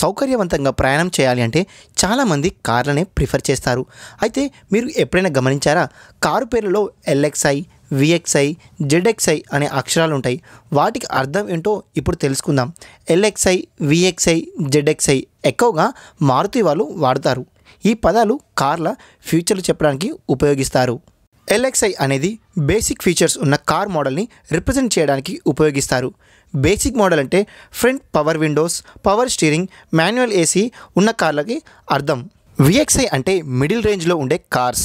సౌకర్యవంతంగా ప్రయాణం చేయాలి అంటే చాలామంది కార్లనే ప్రిఫర్ చేస్తారు అయితే మీరు ఎప్పుడైనా గమనించారా కారు పేర్లలో ఎల్ఎక్స్ఐ విఎక్స్ఐ జెడ్ఎక్స్ఐ అనే అక్షరాలు ఉంటాయి వాటికి అర్థం ఏంటో ఇప్పుడు తెలుసుకుందాం ఎల్ఎక్స్ఐ విఎక్స్ఐ జెడ్ఎక్స్ఐ ఎక్కువగా మారుతి వాళ్ళు వాడతారు ఈ పదాలు కార్ల ఫ్యూచర్లు చెప్పడానికి ఉపయోగిస్తారు ఎల్ఎక్స్ఐ అనేది బేసిక్ ఫీచర్స్ ఉన్న కార్ మోడల్ని రిప్రజెంట్ చేయడానికి ఉపయోగిస్తారు బేసిక్ మోడల్ అంటే front power windows power steering manual AC ఉన్న కార్లకి అర్థం విఎక్స్ఐ అంటే మిడిల్ రేంజ్లో ఉండే కార్స్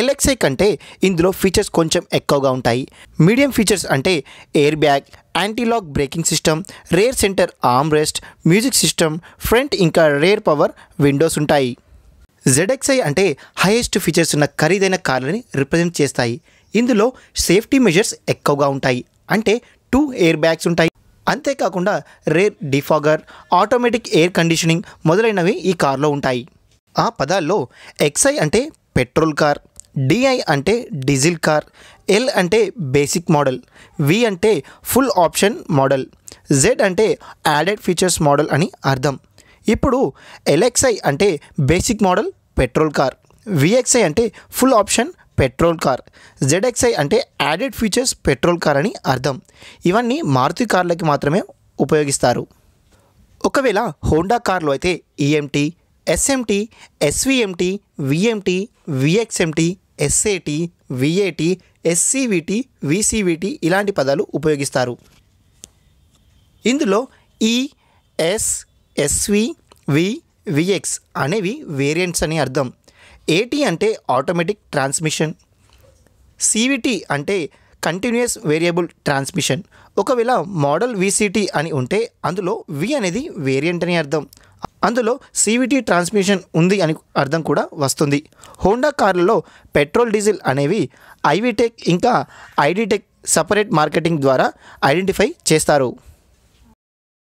ఎల్ఎక్స్ఐ కంటే ఇందులో ఫీచర్స్ కొంచెం ఎక్కువగా ఉంటాయి మీడియం ఫీచర్స్ అంటే air bag antilock braking system rear centre arm rest music system front ఇంకా రేర్ పవర్ విండోస్ ఉంటాయి జెడ్ఎక్స్ఐ అంటే హైయెస్ట్ ఫీచర్స్ ఉన్న ఖరీదైన కార్లని రిప్రజెంట్ చేస్తాయి ఇందులో సేఫ్టీ మెజర్స్ ఎక్కువగా ఉంటాయి అంటే టూ ఎయిర్ బ్యాగ్స్ ఉంటాయి అంతేకాకుండా rear defogger automatic air conditioning మొదలైనవి ఈ కార్లో ఉంటాయి ఆ పదాల్లో ఎక్స్ఐ అంటే పెట్రోల్ కార్ డిఐ అంటే డీజిల్ కార్ ఎల్ అంటే బేసిక్ మోడల్ వి అంటే ఫుల్ ఆప్షన్ మోడల్ జెడ్ అంటే యాడెడ్ ఫీచర్స్ మోడల్ అని అర్థం ఇప్పుడు ఎల్ఎక్స్ఐ అంటే basic model petrol car VXi అంటే full option petrol car ZXi అంటే యాడెడ్ ఫీచర్స్ పెట్రోల్ కార్ అని అర్థం ఇవన్నీ మారుతి కార్లకి మాత్రమే ఉపయోగిస్తారు ఒకవేళ హోండా కార్లు అయితే EMT SMT SVMT VMT VXMT SAT VAT SCVT VCVT ఇలాంటి పదాలు ఉపయోగిస్తారు ఇందులో ఈ ఎస్ ఎస్వి వి విఎక్స్ అనేవి వేరియంట్స్ అని అర్థం ఏటీ అంటే ఆటోమేటిక్ ట్రాన్స్మిషన్ సివిటీ అంటే కంటిన్యూస్ వేరియబుల్ ట్రాన్స్మిషన్ ఒకవేళ మోడల్ విసిటీ అని ఉంటే అందులో వి అనేది వేరియంట్ అని అర్థం అందులో సివిటీ ట్రాన్స్మిషన్ ఉంది అని అర్థం కూడా వస్తుంది హోండా కార్లలో పెట్రోల్ డీజిల్ అనేవి ఐవిటెక్ ఇంకా ఐడిటెక్ సపరేట్ మార్కెటింగ్ ద్వారా ఐడెంటిఫై చేస్తారు